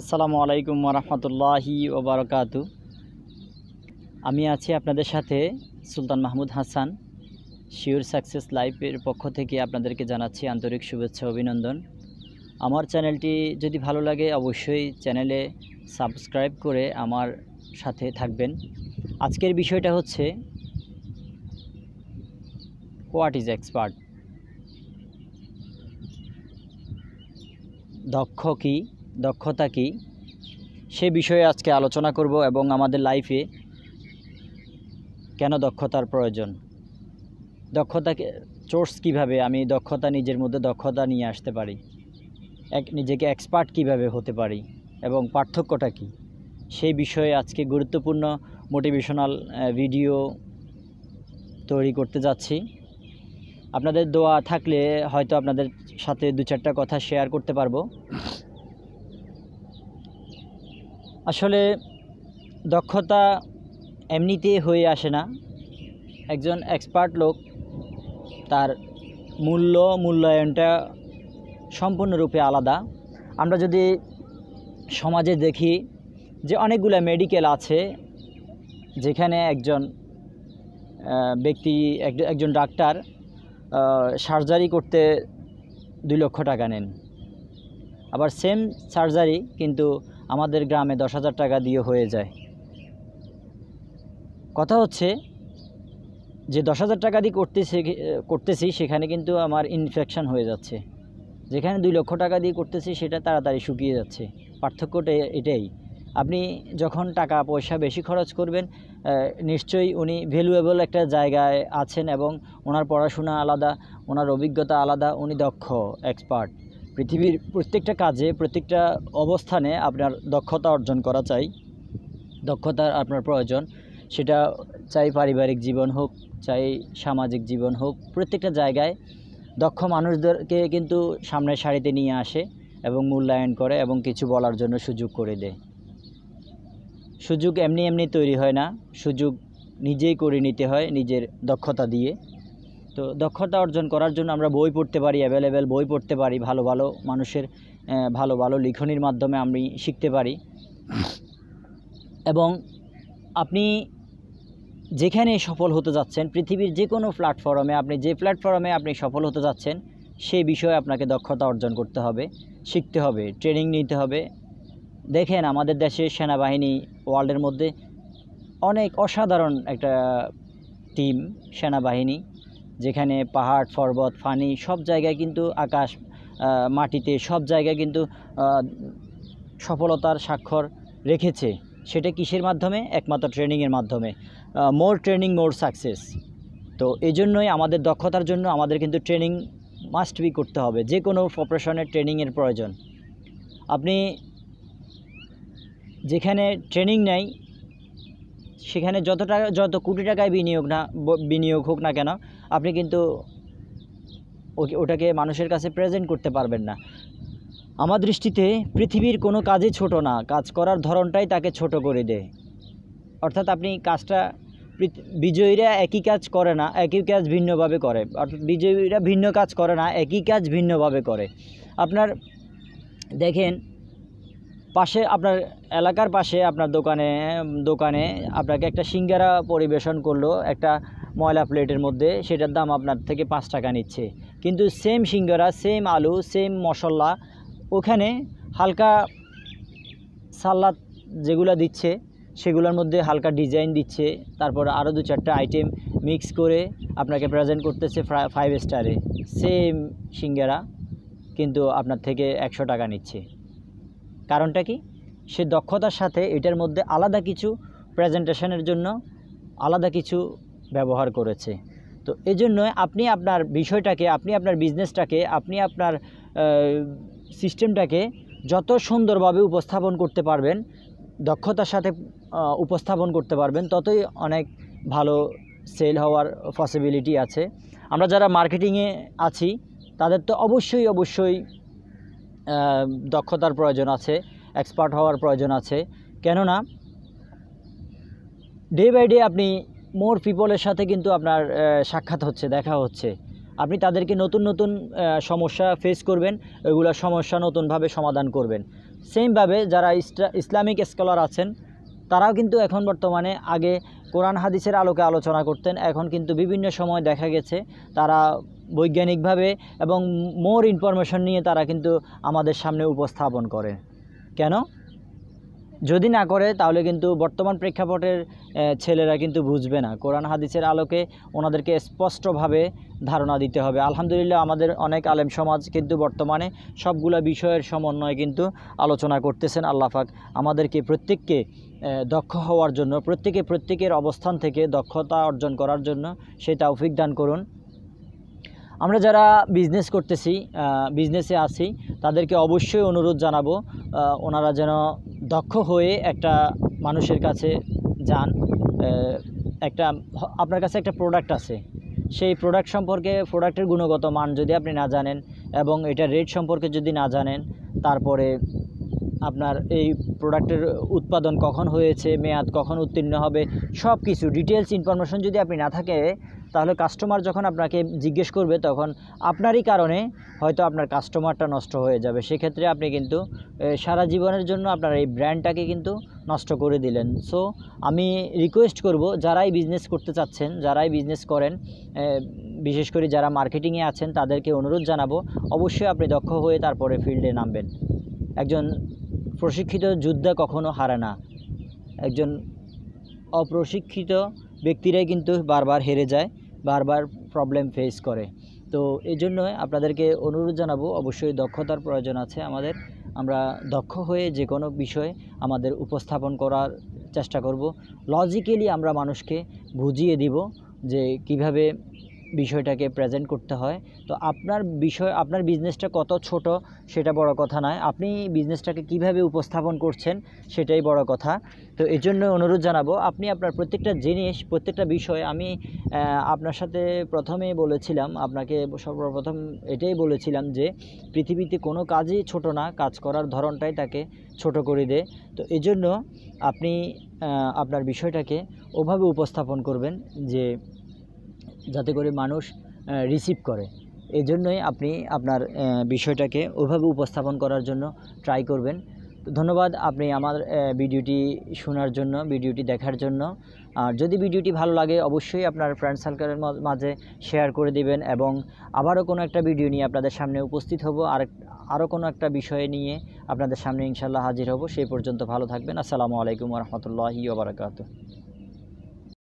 আসসালামু আলাইকুম ওরহমতুল্লাহি ওবরকাত আমি আছি আপনাদের সাথে সুলতান মাহমুদ হাসান শিওর সাকসেস লাইফের পক্ষ থেকে আপনাদেরকে জানাচ্ছি আন্তরিক শুভেচ্ছা অভিনন্দন আমার চ্যানেলটি যদি ভালো লাগে অবশ্যই চ্যানেলে সাবস্ক্রাইব করে আমার সাথে থাকবেন আজকের বিষয়টা হচ্ছে হোয়াট ইজ এক্সপার্ট দক্ষ কী দক্ষতা কী সে বিষয়ে আজকে আলোচনা করব এবং আমাদের লাইফে কেন দক্ষতার প্রয়োজন দক্ষতাকে চোর্স কিভাবে আমি দক্ষতা নিজের মধ্যে দক্ষতা নিয়ে আসতে পারি এক নিজেকে এক্সপার্ট কিভাবে হতে পারি এবং পার্থক্যটা কি সেই বিষয়ে আজকে গুরুত্বপূর্ণ মোটিভেশনাল ভিডিও তৈরি করতে যাচ্ছি আপনাদের দোয়া থাকলে হয়তো আপনাদের সাথে দু চারটা কথা শেয়ার করতে পারবো আসলে দক্ষতা এমনিতে হয়ে আসে না একজন এক্সপার্ট লোক তার মূল্য মূল্যায়নটা সম্পূর্ণরূপে আলাদা আমরা যদি সমাজে দেখি যে অনেকগুলো মেডিকেল আছে যেখানে একজন ব্যক্তি একজন ডাক্তার সার্জারি করতে দুই লক্ষ টাকা নেন আবার সেম সার্জারি কিন্তু আমাদের গ্রামে দশ হাজার টাকা দিয়ে হয়ে যায় কথা হচ্ছে যে দশ হাজার টাকা দিয়ে করতেছি করতেছি সেখানে কিন্তু আমার ইনফেকশান হয়ে যাচ্ছে যেখানে দুই লক্ষ টাকা দিয়ে করতেছি সেটা তাড়াতাড়ি শুকিয়ে যাচ্ছে পার্থক্যটা এটাই আপনি যখন টাকা পয়সা বেশি খরচ করবেন নিশ্চয়ই উনি ভ্যালুয়েবল একটা জায়গায় আছেন এবং ওনার পড়াশোনা আলাদা ওনার অভিজ্ঞতা আলাদা উনি দক্ষ এক্সপার্ট পৃথিবীর প্রত্যেকটা কাজে প্রত্যেকটা অবস্থানে আপনার দক্ষতা অর্জন করা চাই দক্ষতার আপনার প্রয়োজন সেটা চাই পারিবারিক জীবন হোক চাই সামাজিক জীবন হোক প্রত্যেকটা জায়গায় দক্ষ মানুষদেরকে কিন্তু সামনের সারিতে নিয়ে আসে এবং মূল্যায়ন করে এবং কিছু বলার জন্য সুযোগ করে দেয় সুযোগ এমনি এমনি তৈরি হয় না সুযোগ নিজেই করে নিতে হয় নিজের দক্ষতা দিয়ে তো দক্ষতা অর্জন করার জন্য আমরা বই পড়তে পারি অ্যাভেলেবেল বই পড়তে পারি ভালো ভালো মানুষের ভালো ভালো লিখনির মাধ্যমে আমি শিখতে পারি এবং আপনি যেখানে সফল হতে যাচ্ছেন পৃথিবীর যে কোনো প্ল্যাটফর্মে আপনি যে প্ল্যাটফর্মে আপনি সফল হতে যাচ্ছেন সেই বিষয়ে আপনাকে দক্ষতা অর্জন করতে হবে শিখতে হবে ট্রেনিং নিতে হবে দেখেন আমাদের দেশের সেনাবাহিনী ওয়ার্ল্ডের মধ্যে অনেক অসাধারণ একটা টিম সেনাবাহিনী যেখানে পাহাড় পর্বত ফানি সব জায়গায় কিন্তু আকাশ মাটিতে সব জায়গায় কিন্তু সফলতার স্বাক্ষর রেখেছে সেটা কিসের মাধ্যমে একমাত্র ট্রেনিংয়ের মাধ্যমে মোর ট্রেনিং মোর সাকসেস তো এই জন্যই আমাদের দক্ষতার জন্য আমাদের কিন্তু ট্রেনিং মাস্ট বি করতে হবে যে কোনো অপারেশনের ট্রেনিংয়ের প্রয়োজন আপনি যেখানে ট্রেনিং নেই সেখানে যত টাকা যত কোটি টাকায় বিনিয়োগ না বিনিয়োগ হোক না কেন আপনি কিন্তু ওটাকে মানুষের কাছে প্রেজেন্ট করতে পারবেন না আমার দৃষ্টিতে পৃথিবীর কোনো কাজই ছোট না কাজ করার ধরনটাই তাকে ছোট করে দেয় অর্থাৎ আপনি কাজটা বিজয়ীরা একই কাজ করে না একই কাজ ভিন্নভাবে করে অর্থাৎ বিজয়ীরা ভিন্ন কাজ করে না একই কাজ ভিন্নভাবে করে আপনার দেখেন পাশে আপনার এলাকার পাশে আপনার দোকানে দোকানে আপনাকে একটা সিঙ্গারা পরিবেশন করলো একটা ময়লা প্লেটের মধ্যে সেটার দাম আপনার থেকে পাঁচ টাকা নিচ্ছে কিন্তু সেম সিঙ্গারা সেম আলু সেম মশলা ওখানে হালকা সালাদ যেগুলো দিচ্ছে সেগুলোর মধ্যে হালকা ডিজাইন দিচ্ছে তারপর আরও দু চারটা আইটেম মিক্স করে আপনাকে প্রেজেন্ট করতেছে ফাইভ স্টারে সেম সিঙ্গারা কিন্তু আপনার থেকে একশো টাকা নিচ্ছে কারণটা কি সে দক্ষতার সাথে এটার মধ্যে আলাদা কিছু প্রেজেন্টেশনের জন্য আলাদা কিছু ব্যবহার করেছে তো এই জন্য আপনি আপনার বিষয়টাকে আপনি আপনার বিজনেসটাকে আপনি আপনার সিস্টেমটাকে যত সুন্দরভাবে উপস্থাপন করতে পারবেন দক্ষতার সাথে উপস্থাপন করতে পারবেন ততই অনেক ভালো সেল হওয়ার পসিবিলিটি আছে আমরা যারা মার্কেটিংয়ে আছি তাদের তো অবশ্যই অবশ্যই দক্ষতার প্রয়োজন আছে এক্সপার্ট হওয়ার প্রয়োজন আছে কেননা ডে বাই ডে আপনি মোর পিপলের সাথে কিন্তু আপনার সাক্ষাৎ হচ্ছে দেখা হচ্ছে আপনি তাদেরকে নতুন নতুন সমস্যা ফেস করবেন ওইগুলো সমস্যা নতুনভাবে সমাধান করবেন সেমভাবে যারা ইসলামিক স্কলার আছেন তারাও কিন্তু এখন বর্তমানে আগে কোরআন হাদিসের আলোকে আলোচনা করতেন এখন কিন্তু বিভিন্ন সময় দেখা গেছে তারা বৈজ্ঞানিকভাবে এবং মোর ইনফরমেশন নিয়ে তারা কিন্তু আমাদের সামনে উপস্থাপন করে কেন যদি না করে তাহলে কিন্তু বর্তমান প্রেক্ষাপটের ছেলেরা কিন্তু বুঝবে না কোরআন হাদিসের আলোকে ওনাদেরকে স্পষ্টভাবে ধারণা দিতে হবে আলহামদুলিল্লাহ আমাদের অনেক আলেম সমাজ কিন্তু বর্তমানে সবগুলা বিষয়ের সমন্বয়ে কিন্তু আলোচনা করতেছেন আল্লাহাক আমাদেরকে প্রত্যেককে দক্ষ হওয়ার জন্য প্রত্যেকে প্রত্যেকের অবস্থান থেকে দক্ষতা অর্জন করার জন্য সেটা অভিজ্ঞান দান করুন আমরা যারা বিজনেস করতেছি বিজনেসে আছি তাদেরকে অবশ্যই অনুরোধ জানাবো ওনারা যেন দক্ষ হয়ে একটা মানুষের কাছে যান একটা আপনার কাছে একটা প্রোডাক্ট আছে সেই প্রোডাক্ট সম্পর্কে প্রোডাক্টের গুণগত মান যদি আপনি না জানেন এবং এটা রেট সম্পর্কে যদি না জানেন তারপরে আপনার এই প্রোডাক্টের উৎপাদন কখন হয়েছে মেয়াদ কখন উত্তীর্ণ হবে সব কিছু ডিটেলস ইনফরমেশন যদি আপনি না থাকে তাহলে কাস্টমার যখন আপনাকে জিজ্ঞেস করবে তখন আপনারই কারণে হয়তো আপনার কাস্টমারটা নষ্ট হয়ে যাবে সেক্ষেত্রে আপনি কিন্তু সারা জীবনের জন্য আপনার এই ব্র্যান্ডটাকে কিন্তু নষ্ট করে দিলেন সো আমি রিকোয়েস্ট করব যারাই বিজনেস করতে চাচ্ছেন যারাই বিজনেস করেন বিশেষ করে যারা মার্কেটিংয়ে আছেন তাদেরকে অনুরোধ জানাবো অবশ্যই আপনি দক্ষ হয়ে তারপরে ফিল্ডে নামবেন একজন প্রশিক্ষিত যোদ্ধা কখনো হারে না একজন অপ্রশিক্ষিত ব্যক্তিরাই কিন্তু বারবার হেরে যায় বারবার প্রবলেম ফেস করে তো এই জন্য আপনাদেরকে অনুরোধ জানাবো অবশ্যই দক্ষতার প্রয়োজন আছে আমাদের আমরা দক্ষ হয়ে যে কোনো বিষয়ে আমাদের উপস্থাপন করার চেষ্টা করব লজিক্যালি আমরা মানুষকে বুঝিয়ে দিব যে কিভাবে বিষয়টাকে প্রেজেন্ট করতে হয় তো আপনার বিষয় আপনার বিজনেসটা কত ছোট সেটা বড় কথা নয় আপনি বিজনেসটাকে কিভাবে উপস্থাপন করছেন সেটাই বড় কথা তো এর জন্য অনুরোধ জানাবো আপনি আপনার প্রত্যেকটা জিনিস প্রত্যেকটা বিষয় আমি আপনার সাথে প্রথমে বলেছিলাম আপনাকে সর্বপ্রথম এটাই বলেছিলাম যে পৃথিবীতে কোনো কাজই ছোট না কাজ করার ধরনটাই তাকে ছোট করে দেয় তো এজন্য আপনি আপনার বিষয়টাকে ওভাবে উপস্থাপন করবেন যে যাতে করে মানুষ রিসিভ করে এই জন্যই আপনি আপনার বিষয়টাকে ওভাবে উপস্থাপন করার জন্য ট্রাই করবেন ধন্যবাদ আপনি আমার ভিডিওটি শোনার জন্য ভিডিওটি দেখার জন্য আর যদি ভিডিওটি ভালো লাগে অবশ্যই আপনার ফ্রেন্ড সার্কেলের মাঝে শেয়ার করে দিবেন এবং আবারও কোনো একটা ভিডিও নিয়ে আপনাদের সামনে উপস্থিত হব আর আরও কোনো একটা বিষয় নিয়ে আপনাদের সামনে ইনশাল্লাহ হাজির হব সেই পর্যন্ত ভালো থাকবেন আসসালামু আলাইকুম রহমতুল্লাহি ওবরাকাতু